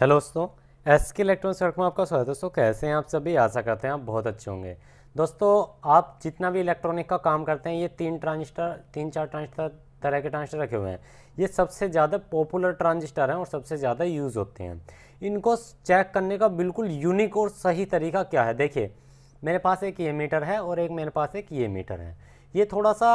hello दोस्तों S के electronics सर्क में आपका स्वागत है दोस्तों कैसे हैं आप सभी आशा करते हैं आप बहुत अच्छे होंगे दोस्तों आप जितना भी इलेक्ट्रॉनिक का काम करते हैं ये तीन ट्रांजिस्टर तीन चार ट्रांजिस्टर तरह के ट्रांजिस्टर रखे हुए हैं ये सबसे ज़्यादा पॉपुलर ट्रांजिस्टर हैं और सबसे ज़्यादा यूज़ होते हैं इनको चेक करने का बिल्कुल यूनिक और सही तरीका क्या है देखिए मेरे पास एक ये मीटर है और एक मेरे पास एक ये मीटर है ये थोड़ा सा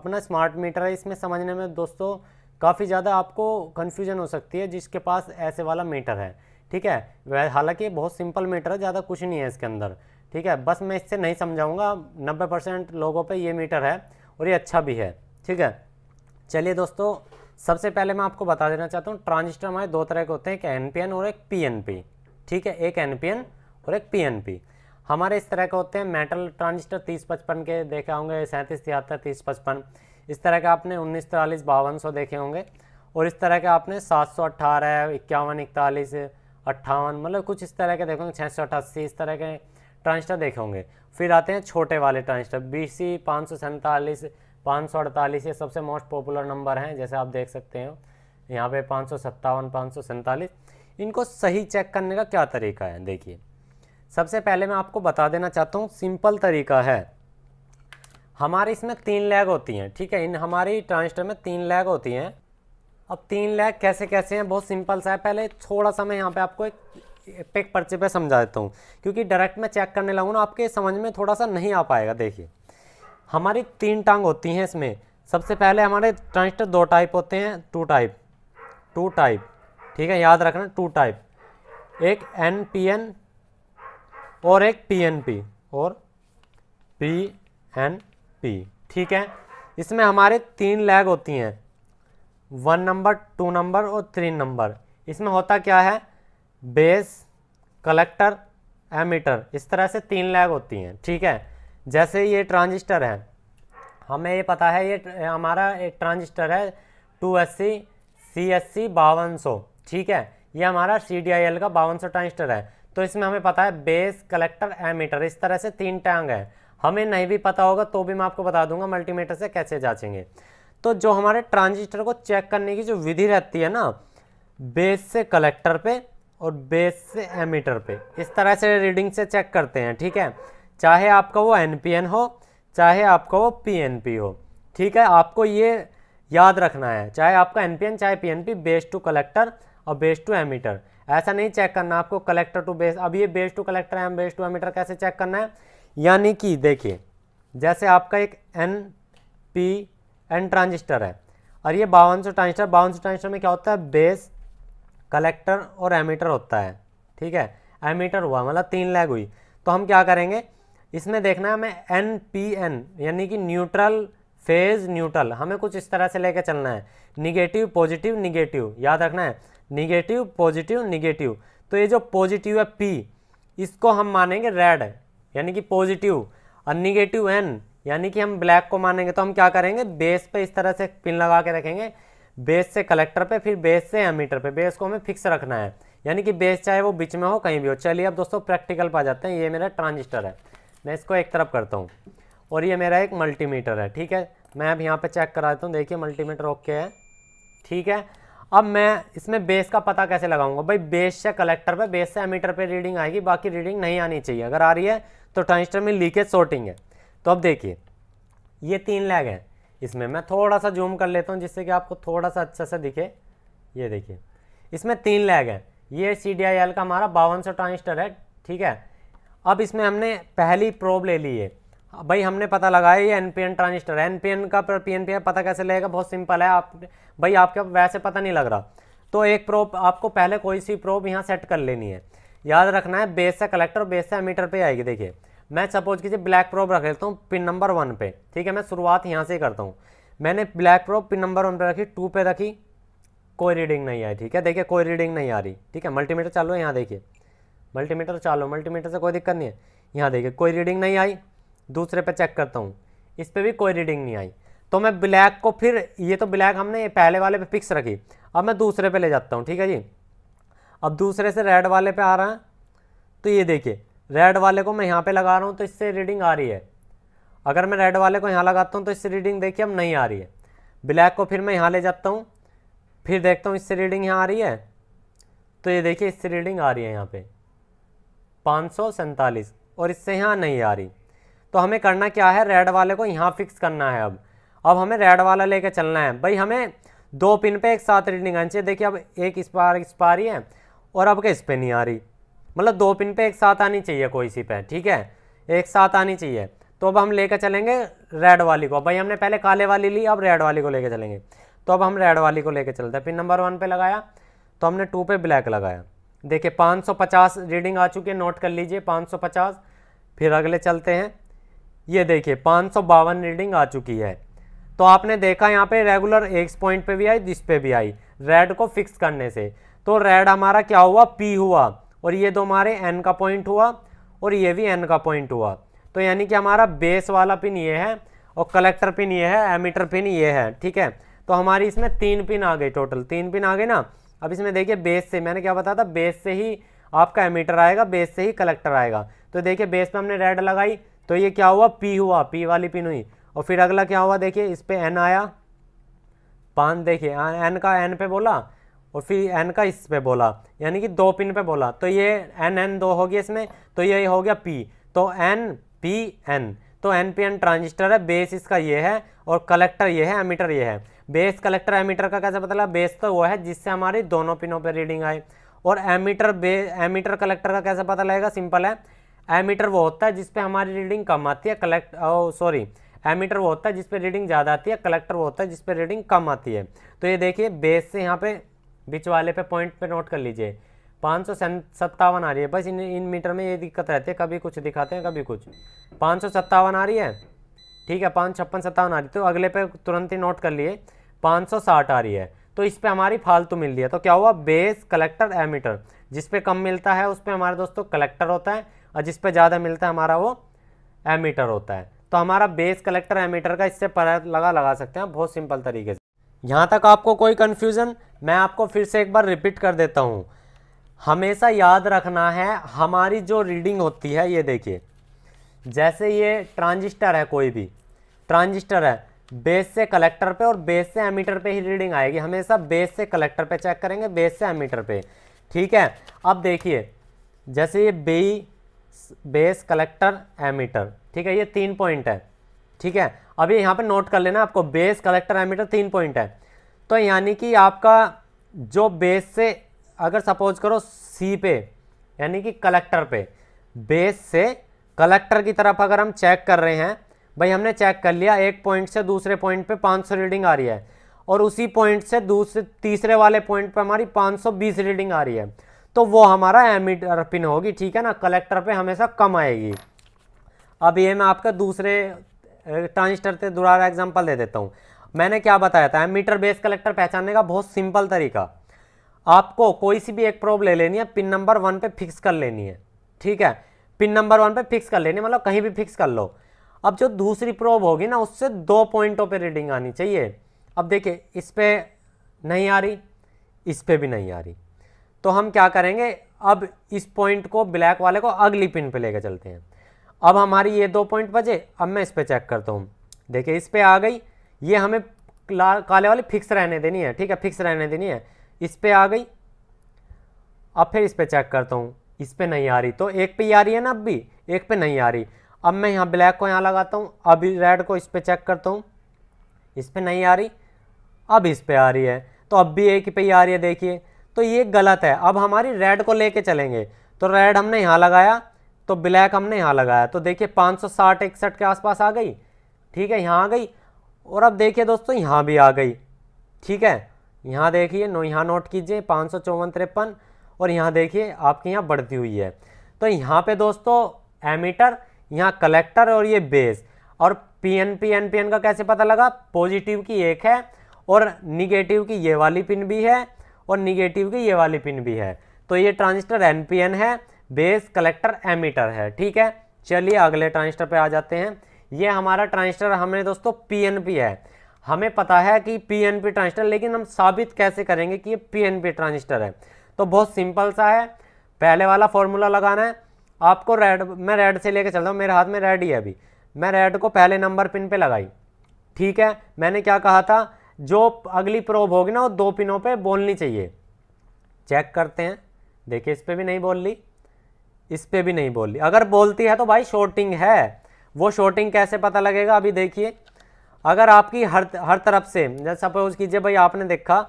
अपना स्मार्ट मीटर है इसमें समझने में दोस्तों काफ़ी ज़्यादा आपको कन्फ्यूजन हो सकती है जिसके पास ऐसे वाला मीटर है ठीक है हालांकि बहुत सिंपल मीटर है ज़्यादा कुछ नहीं है इसके अंदर ठीक है बस मैं इससे नहीं समझाऊंगा नब्बे परसेंट लोगों पे ये मीटर है और ये अच्छा भी है ठीक है चलिए दोस्तों सबसे पहले मैं आपको बता देना चाहता हूँ ट्रांजिस्टर हमारे दो तरह के होते हैं एक एन और एक पी ठीक है एक एन और एक पी हमारे इस तरह के होते हैं मेटल ट्रांजिस्टर तीस पचपन के देखे होंगे सैंतीस तिहत्तर तीस पचपन इस तरह के आपने उन्नीस तिरालीस बावन सौ देखे होंगे और इस तरह के आपने सात सौ अट्ठारह इक्यावन इकतालीस अट्ठावन मतलब कुछ इस तरह के देखेंगे छः सौ अट्ठासी इस तरह के ट्रांजिस्टर देखे होंगे फिर आते हैं छोटे वाले ट्रांजिस्टर बी सी पाँच सौ सैंतालीस पाँच सौ अड़तालीस ये सबसे मोस्ट पॉपुलर नंबर हैं जैसे आप देख सकते हो यहाँ पे पाँच सौ सत्तावन पाँच सौ सैंतालीस इनको सही चेक करने का क्या तरीका है देखिए सबसे पहले मैं आपको बता देना चाहता हूँ सिंपल तरीका है हमारे इसमें तीन लैग होती हैं ठीक है इन हमारी ट्रांजिस्टर में तीन लैग होती हैं अब तीन लैग कैसे कैसे हैं बहुत सिंपल सा है पहले थोड़ा सा मैं यहाँ पे आपको एक पेक पर्चे पे समझा देता हूँ क्योंकि डायरेक्ट मैं चेक करने लगूँ ना आपके समझ में थोड़ा सा नहीं आ पाएगा देखिए हमारी तीन टांग होती हैं इसमें सबसे पहले हमारे ट्रांजिस्टर दो टाइप होते हैं टू टाइप टू टाइप ठीक है याद रखना टू टाइप एक एन पी एन और एक पी एन पी और पी एन पी ठीक है इसमें हमारे तीन लैग होती हैं वन नंबर टू नंबर और थ्री नंबर इसमें होता क्या है बेस कलेक्टर एमीटर इस तरह से तीन लैग होती हैं ठीक है जैसे ये ट्रांजिस्टर है हमें ये पता है ये हमारा एक ट्रांजिस्टर है two S C C S C बावन सौ ठीक है ये हमारा सी डी आई एल का बावन सौ ट्रांजिस्टर है तो इसमें हमें पता है बेस कलेक्टर एमीटर इस तरह से तीन टैंग है हमें नहीं भी पता होगा तो भी मैं आपको बता दूंगा मल्टीमीटर से कैसे जांचेंगे तो जो हमारे ट्रांजिस्टर को चेक करने की जो विधि रहती है ना बेस से कलेक्टर पे और बेस से एमीटर पे इस तरह से रीडिंग से चेक करते हैं ठीक है चाहे आपका वो एन हो चाहे आपका वो पी हो ठीक है आपको ये याद रखना है चाहे आपका एन चाहे पी बेस टू कलेक्टर और बेस टू एमीटर ऐसा नहीं चेक करना आपको कलेक्टर टू बेस अब ये बेस टू कलेक्टर एम बेस टू एमीटर कैसे चेक करना है यानी कि देखिए जैसे आपका एक एन पी एन ट्रांजिस्टर है और ये बावन सौ ट्रांजिस्टर बावन सौ ट्रांजिस्टर में क्या होता है बेस कलेक्टर और एमीटर होता है ठीक है एमीटर हुआ मतलब तीन लैग हुई तो हम क्या करेंगे इसमें देखना है हमें एन पी एन यानी कि न्यूट्रल फेज न्यूट्रल हमें कुछ इस तरह से लेके चलना है निगेटिव पॉजिटिव निगेटिव याद रखना है निगेटिव पॉजिटिव निगेटिव तो ये जो पॉजिटिव है पी इसको हम मानेंगे रेड यानी कि पॉजिटिव और निगेटिव एन यानी कि हम ब्लैक को मानेंगे तो हम क्या करेंगे बेस पे इस तरह से पिन लगा के रखेंगे बेस से कलेक्टर पे फिर बेस से एमीटर पे बेस को हमें फिक्स रखना है यानी कि बेस चाहे वो बीच में हो कहीं भी हो चलिए अब दोस्तों प्रैक्टिकल पर आ जाते हैं ये मेरा ट्रांजिस्टर है मैं इसको एक तरफ करता हूँ और ये मेरा एक मल्टीमीटर है ठीक है मैं अब यहाँ पर चेक करा देता हूँ देखिए मल्टीमीटर ओके है ठीक है अब मैं इसमें बेस का पता कैसे लगाऊंगा भाई बेस से कलेक्टर पे बेस से एमीटर पे रीडिंग आएगी बाकी रीडिंग नहीं आनी चाहिए अगर आ रही है तो ट्रांजिस्टर में लीकेज शॉर्टिंग है तो अब देखिए ये तीन लैग हैं इसमें मैं थोड़ा सा जूम कर लेता हूँ जिससे कि आपको थोड़ा सा अच्छा सा दिखे ये देखिए इसमें तीन लैग हैं ये सी का हमारा बावन ट्रांजिस्टर है ठीक है अब इसमें हमने पहली प्रोब ले ली है भाई हमने पता लगाया ये एनपीएन ट्रांजिस्टर है एनपीएन का पीएनपी पता कैसे लगेगा बहुत सिंपल है आप भाई आपके वैसे पता नहीं लग रहा तो एक प्रोप आपको पहले कोई सी प्रोप यहाँ सेट कर लेनी है याद रखना है बेस से कलेक्टर बेस से मीटर पर आएगी देखिए मैं सपोज कीजिए ब्लैक प्रोप रख लेता हूँ पिन नंबर वन पे ठीक है मैं शुरुआत यहाँ से ही करता हूँ मैंने black probe pin number one पे रखी टू पे रखी कोई रीडिंग नहीं आई ठीक है देखिए कोई रीडिंग नहीं आ रही ठीक है मल्टीमीटर चालू है यहाँ देखिए मल्टीमीटर तो चालू मल्टीमीटर से कोई दिक्कत नहीं है यहाँ देखिए कोई रीडिंग नहीं आई दूसरे पे चेक करता हूँ इस पर भी कोई रीडिंग नहीं आई तो मैं ब्लैक को फिर ये तो ब्लैक हमने पहले वाले पे फिक्स रखी अब मैं दूसरे पे ले जाता हूँ ठीक है जी अब दूसरे से रेड वाले पे आ रहा है तो ये देखिए रेड वाले को मैं यहाँ पे लगा रहा हूँ तो इससे रीडिंग आ रही है अगर मैं रेड वाले को यहाँ लगाता हूँ तो इससे रीडिंग देखिए अब नहीं आ रही है ब्लैक को फिर मैं यहाँ ले जाता हूँ फिर देखता हूँ इससे रीडिंग यहाँ आ रही है तो ये देखिए इससे रीडिंग आ रही है यहाँ पर पाँच और इससे यहाँ नहीं आ रही तो हमें करना क्या है रेड वाले को यहाँ फिक्स करना है अब अब हमें रेड वाला लेके चलना है भाई हमें दो पिन पे एक साथ रीडिंग आनी चाहिए देखिए अब एक इस पार इस पार रही है और अब के इस पे नहीं आ रही मतलब दो पिन पे एक साथ आनी चाहिए कोई सी पे ठीक है एक साथ आनी चाहिए तो अब हम लेकर चलेंगे रेड वाली को भाई हमने पहले काले वाली ली अब रेड वाली को लेकर चलेंगे तो अब हम रेड वाली को लेकर चलते हैं पिन नंबर वन पर लगाया तो हमने टू पे ब्लैक लगाया देखिए 550 रीडिंग आ चुकी है नोट कर लीजिए 550 फिर अगले चलते हैं ये देखिए पाँच सौ बावन रीडिंग आ चुकी है तो आपने देखा यहाँ पे रेगुलर एक्स पॉइंट पे भी आई जिस पे भी आई रेड को फिक्स करने से तो रेड हमारा क्या हुआ पी हुआ और ये दो हमारे एन का पॉइंट हुआ और ये भी एन का पॉइंट हुआ तो यानी कि हमारा बेस वाला पिन ये है और कलेक्टर पिन ये है एमीटर पिन ये है ठीक है तो हमारी इसमें तीन पिन आ गई टोटल तीन पिन आ गए ना अब इसमें देखिए बेस से मैंने क्या बताया था बेस से ही आपका एमीटर आएगा बेस से ही कलेक्टर आएगा तो देखिए बेस पर हमने रेड लगाई तो ये क्या हुआ पी हुआ पी वाली पिन हुई और फिर अगला क्या हुआ देखिए इस पर एन आया पान देखिए एन का एन पे बोला और फिर एन का इस पे बोला यानी कि दो पिन पे बोला तो ये एन एन दो हो गया इसमें तो ये हो गया पी तो एन पी एन तो एन पी एन ट्रांजिस्टर है बेस इसका ये है और कलेक्टर ये है एमीटर ये है बेस कलेक्टर एमीटर का कैसे पता लगा बेस तो वो है जिससे हमारी दोनों पिनों पर रीडिंग आए और एमीटर बे एमीटर कलेक्टर का कैसे पता लगेगा सिंपल है एमीटर वो होता है जिसपे हमारी रीडिंग कम आती है कलेक्ट सॉरी एमीटर वो होता है जिसपे रीडिंग ज़्यादा आती है कलेक्टर वो होता है जिसपे रीडिंग कम आती है तो ये देखिए बेस से यहाँ पे बीच वाले पे पॉइंट पे नोट कर लीजिए पाँच सौ सत्तावन आ रही है बस इन इन मीटर में ये दिक्कत रहती है कभी कुछ दिखाते हैं कभी कुछ पाँच सौ सत्तावन आ रही है ठीक है पाँच छप्पन सत्तावन आ रही है तो अगले पे तुरंत ही नोट कर लिए पाँच सौ साठ आ रही है तो इस पर हमारी फालतू मिल रही है तो क्या हुआ बेस कलेक्टर एमीटर जिस पे कम मिलता है उस पर हमारे दोस्तों कलेक्टर होता है और जिस पर ज़्यादा मिलता है हमारा वो एमीटर होता है तो हमारा बेस कलेक्टर एमीटर का इससे पर लगा लगा सकते हैं बहुत सिंपल तरीके से यहाँ तक आपको कोई कन्फ्यूज़न मैं आपको फिर से एक बार रिपीट कर देता हूँ हमेशा याद रखना है हमारी जो रीडिंग होती है ये देखिए जैसे ये ट्रांजिस्टर है कोई भी ट्रांजिस्टर है बेस से कलेक्टर पे और बेस से एमीटर पे ही रीडिंग आएगी हमेशा बेस से कलेक्टर पे चेक करेंगे बेस से एमीटर पे ठीक है अब देखिए जैसे ये बेई बेस कलेक्टर एमीटर ठीक है ये तीन पॉइंट है ठीक है अभी यहाँ पर नोट कर लेना आपको बेस कलेक्टर एमीटर तीन पॉइंट है तो यानी कि आपका जो बेस से अगर सपोज करो सी पे यानी कि कलेक्टर पे बेस से कलेक्टर की तरफ अगर हम चेक कर रहे हैं भाई हमने चेक कर लिया एक पॉइंट से दूसरे पॉइंट पे 500 रीडिंग आ रही है और उसी पॉइंट से दूसरे तीसरे वाले पॉइंट पे हमारी 520 रीडिंग आ रही है तो वो हमारा एमीटर पिन होगी ठीक है ना कलेक्टर पे हमेशा कम आएगी अब ये मैं आपका दूसरे ट्रांजिस्टर से दोबारा एग्जाम्पल दे देता हूँ मैंने क्या बताया था एमीटर बेस कलेक्टर पहचानने का बहुत सिंपल तरीका आपको कोई सी भी एक प्रोब ले लेनी है पिन नंबर वन पे फिक्स कर लेनी है ठीक है पिन नंबर वन पे फिक्स कर लेनी है मतलब कहीं भी फिक्स कर लो अब जो दूसरी प्रोब होगी ना उससे दो पॉइंटों पे रीडिंग आनी चाहिए अब देखिए इस पर नहीं आ रही इस पर भी नहीं आ रही तो हम क्या करेंगे अब इस पॉइंट को ब्लैक वाले को अगली पिन पे लेकर चलते हैं अब हमारी ये दो पॉइंट बचे अब मैं इस पर चेक करता हूँ देखिए इस पर आ गई ये हमें काले वाली फिक्स रहने देनी है ठीक है फिक्स रहने देनी है इस पर आ गई अब फिर इस पर चेक करता हूँ इस पर नहीं आ रही तो एक पे आ रही है ना अब भी एक पे नहीं आ रही अब मैं यहाँ ब्लैक को यहाँ लगाता हूँ अब रेड को इस पर चेक करता हूँ इस पर नहीं आ रही अब इस पर आ रही है तो अब भी एक पे ही आ रही है देखिए तो ये गलत है अब हमारी रेड को लेके चलेंगे तो रेड हमने यहाँ लगाया तो ब्लैक हमने यहाँ लगाया तो देखिए 560 इकसठ के आसपास आ गई ठीक है यहाँ आ गई और अब देखिए दोस्तों यहाँ भी आ गई ठीक है यहाँ देखिए नो यहाँ नोट कीजिए पाँच सौ चौवन तिरपन और यहाँ देखिए आपके यहाँ बढ़ती हुई है तो यहाँ पे दोस्तों एमीटर यहाँ कलेक्टर और ये बेस और P N P N P N का कैसे पता लगा पॉजिटिव की एक है और निगेटिव की ये वाली पिन भी है और निगेटिव के ये वाली पिन भी है तो ये ट्रांजिस्टर एन है बेस कलेक्टर एमीटर है ठीक है चलिए अगले ट्रांजिस्टर पे आ जाते हैं ये हमारा ट्रांजिस्टर हमने दोस्तों पीएनपी है हमें पता है कि पीएनपी ट्रांजिस्टर लेकिन हम साबित कैसे करेंगे कि ये पीएनपी ट्रांजिस्टर है तो बहुत सिंपल सा है पहले वाला फॉर्मूला लगाना है आपको रेड मैं रेड से लेकर चलता हूँ मेरे हाथ में रेड ही है अभी मैं रेड को पहले नंबर पिन पे लगाई ठीक है मैंने क्या कहा था जो अगली प्रोब होगी ना वो दो पिनों पे बोलनी चाहिए चेक करते हैं देखिए इस पर भी नहीं बोल ली इस पर भी नहीं बोल ली अगर बोलती है तो भाई शॉर्टिंग है वो शॉर्टिंग कैसे पता लगेगा अभी देखिए अगर आपकी हर हर तरफ से जैसे सपोज कीजिए भाई आपने देखा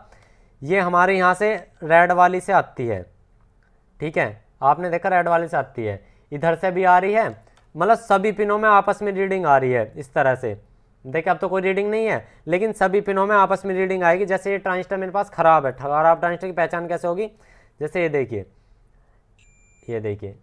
ये हमारे यहाँ से रेड वाली से आती है ठीक है आपने देखा रेड वाली से आती है इधर से भी आ रही है मतलब सभी पिनों में आपस में रीडिंग आ रही है इस तरह से देखिए अब तो कोई रीडिंग नहीं है लेकिन सभी पिनों में आपस में रीडिंग आएगी जैसे ये ट्रांजिस्टर मेरे पास खराब है खराब ट्रांजिस्टर की पहचान कैसे होगी जैसे ये देखिए ये देखिए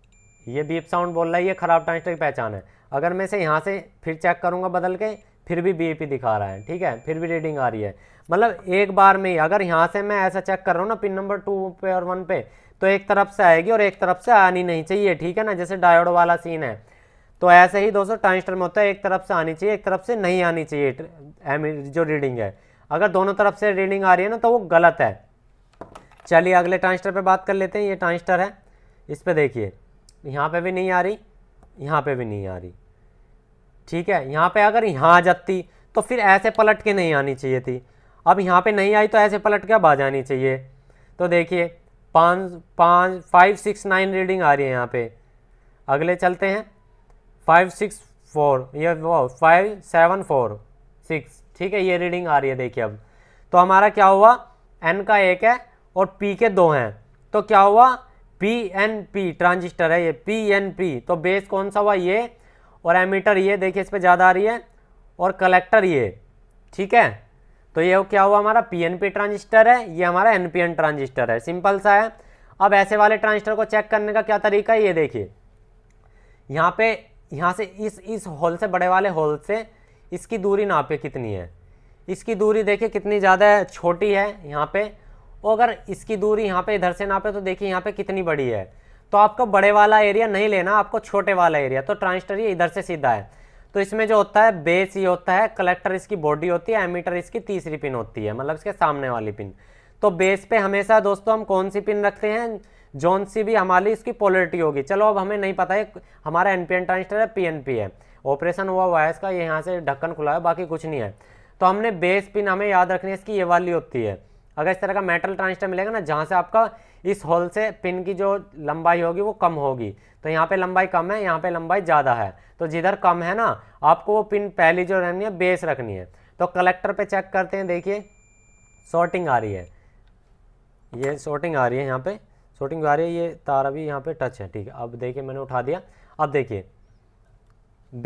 ये बीप साउंड बोल रहा है ये खराब ट्रांजिस्टर की पहचान है अगर मैं इसे यहाँ से फिर चेक करूँगा बदल के फिर भी बी दिखा रहा है ठीक है फिर भी रीडिंग आ रही है मतलब एक बार में ही अगर यहाँ से मैं ऐसा चेक कर रहा हूँ ना पिन नंबर टू पे और वन पे तो एक तरफ से आएगी और एक तरफ से आनी नहीं चाहिए ठीक है ना जैसे डायोड वाला सीन है तो ऐसे ही दोस्तों ट्रांजिस्टर में होता है एक तरफ से आनी चाहिए एक तरफ से नहीं आनी चाहिए जो रीडिंग है अगर दोनों तरफ से रीडिंग आ रही है ना तो वो गलत है चलिए अगले ट्रांजिस्टर पे बात कर लेते हैं ये ट्रांजिस्टर है इस पर देखिए यहाँ पे भी नहीं आ रही यहाँ पे भी नहीं आ रही ठीक है यहाँ पे अगर यहाँ आ जाती तो फिर ऐसे पलट के नहीं आनी चाहिए थी अब यहाँ पे नहीं आई तो ऐसे पलट के अब आ जानी चाहिए तो देखिए पाँच पाँच फाइव सिक्स नाइन रीडिंग आ रही है यहाँ पे अगले चलते हैं फाइव सिक्स फोर ये फाइव सेवन फोर सिक्स ठीक है ये रीडिंग आ रही है देखिए अब तो हमारा क्या हुआ एन का एक है और पी के दो हैं तो क्या हुआ पी एन पी ट्रांजिस्टर है ये पी एन पी तो बेस कौन सा हुआ ये और एमीटर ये देखिए इस पर ज़्यादा आ रही है और कलेक्टर ये ठीक है तो ये क्या हुआ हमारा पी एन पी ट्रांजिस्टर है ये हमारा एन पी एन ट्रांजिस्टर है सिंपल सा है अब ऐसे वाले ट्रांजिस्टर को चेक करने का क्या तरीका है ये देखिए यहाँ पे यहाँ से इस इस हॉल से बड़े वाले हॉल से इसकी दूरी नापे कितनी है इसकी दूरी देखिए कितनी ज़्यादा छोटी है यहाँ पे और अगर इसकी दूरी यहाँ पे इधर से नापे तो देखिए यहाँ पे कितनी बड़ी है तो आपको बड़े वाला एरिया नहीं लेना आपको छोटे वाला एरिया तो ट्रांसटर ये इधर से सीधा है तो इसमें जो होता है बेस ये होता है कलेक्टर इसकी बॉडी होती है एमीटर इसकी तीसरी पिन होती है मतलब इसके सामने वाली पिन तो बेस पे हमेशा दोस्तों हम कौन सी पिन रखते हैं जोन सी भी हमारी इसकी पोलरिटी होगी चलो अब हमें नहीं पता है हमारा एन पी एन ट्रांजिस्टर है पी है ऑपरेशन हुआ हुआ है इसका ये यहाँ से ढक्कन खुला है बाकी कुछ नहीं है तो हमने बेस पिन हमें याद रखनी है इसकी ये वाली होती है अगर इस तरह का मेटल ट्रांजिस्टर मिलेगा ना जहाँ से आपका इस होल से पिन की जो लंबाई होगी वो कम होगी तो यहाँ पे लंबाई कम है यहाँ पे लंबाई ज़्यादा है तो जिधर कम है ना आपको वो पिन पहली जो रहनी है बेस रखनी है तो कलेक्टर पे चेक करते हैं देखिए शॉर्टिंग आ रही है ये शॉर्टिंग आ रही है यहाँ पे शूटिंग आ रही है ये तार अभी यहाँ पे टच है ठीक है अब देखिए मैंने उठा दिया अब देखिए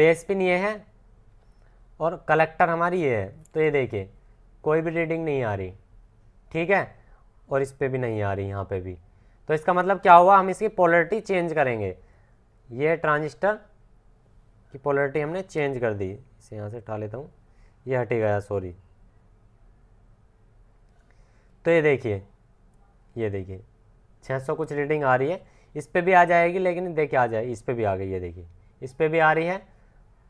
बेस पिन ये है और कलेक्टर हमारी ये है तो ये देखिए कोई भी रीडिंग नहीं आ रही ठीक है और इस पर भी नहीं आ रही यहाँ पर भी तो इसका मतलब क्या हुआ हम इसकी पोलरिटी चेंज करेंगे ये ट्रांजिस्टर की पोलरिटी हमने चेंज कर दी इसे यहाँ से उठा लेता हूँ ये हटी गया सॉरी तो ये देखिए ये देखिए 600 कुछ रीडिंग आ रही है इस पर भी आ जाएगी लेकिन देखिए आ जाए इस पर भी आ गई है देखिए इस पर भी आ रही है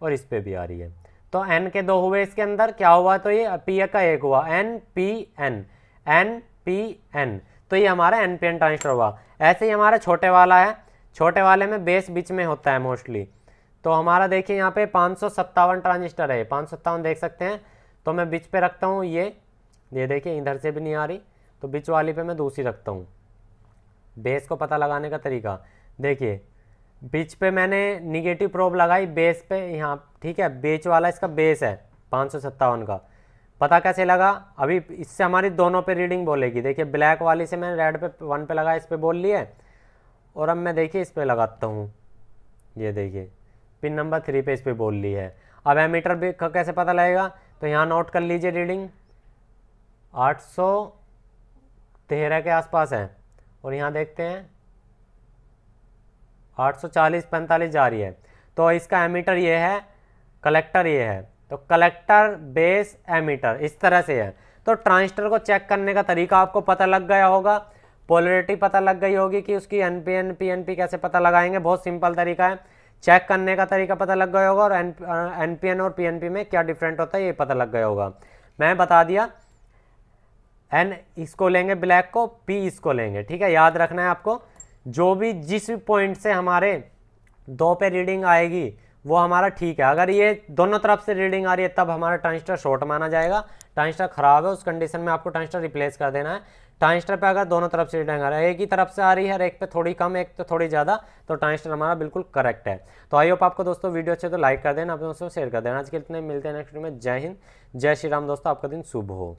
और इस पर भी आ रही है तो एन के दो हुए इसके अंदर क्या हुआ तो ये पी ए का एक हुआ N P N N P N तो ये हमारा एन पी एन ट्रांजिस्टर हुआ ऐसे ही हमारा छोटे वाला है छोटे वाले में बेस बीच में होता है मोस्टली तो हमारा देखिए यहाँ पे पाँच ट्रांजिस्टर है पाँच देख सकते हैं तो मैं बीच पे रखता हूँ ये ये देखिए इधर से भी नहीं आ रही तो बीच वाली पे मैं दूसरी रखता हूँ बेस को पता लगाने का तरीका देखिए बीच पे मैंने निगेटिव प्रोब लगाई बेस पे यहाँ ठीक है बेच वाला इसका बेस है पाँच का पता कैसे लगा अभी इससे हमारी दोनों पे रीडिंग बोलेगी देखिए ब्लैक वाली से मैंने रेड पे वन पे लगा इस पर बोल लिए और अब मैं देखिए इस पर लगाता हूँ ये देखिए पिन नंबर थ्री पे इस पर बोल ली है अब एमीटर भी कैसे पता लगेगा तो यहाँ नोट कर लीजिए रीडिंग आठ सौ तेरह के आसपास है और यहाँ देखते हैं 840 45 जा रही है तो इसका एमीटर ये है कलेक्टर ये है तो कलेक्टर बेस एमीटर इस तरह से है तो ट्रांजिस्टर को चेक करने का तरीका आपको पता लग गया होगा पोलरिटी पता लग गई होगी कि उसकी N P N P N P कैसे पता लगाएंगे बहुत सिंपल तरीका है चेक करने का तरीका पता लग गया होगा और एन एन पी एन और पी एन पी में क्या डिफरेंट होता है ये पता लग गया होगा मैं बता दिया एन इसको लेंगे ब्लैक को पी इसको लेंगे ठीक है याद रखना है आपको जो भी जिस भी पॉइंट से हमारे दो पे रीडिंग आएगी वो हमारा ठीक है अगर ये दोनों तरफ से रीडिंग आ रही है तब हमारा ट्रांजिस्टर शॉर्ट माना जाएगा ट्रांजिस्टर खराब है उस कंडीशन में आपको ट्रांजिस्टर रिप्लेस कर देना है ट्रांजिस्टर पे अगर दोनों तरफ से रीडिंग आ रहा है एक ही तरफ से आ रही है एक पे थोड़ी कम एक पे थोड़ी ज़्यादा तो ट्रांजिस्टर हमारा बिल्कुल करेक्ट है तो आई होप आपको दोस्तों वीडियो अच्छे तो लाइक कर देना अपने दोस्तों शेयर कर देना आज के इतने मिलते हैं नेक्स्ट वीडियो में जय हिंद जय श्री राम दोस्तों आपका दिन शुभ हो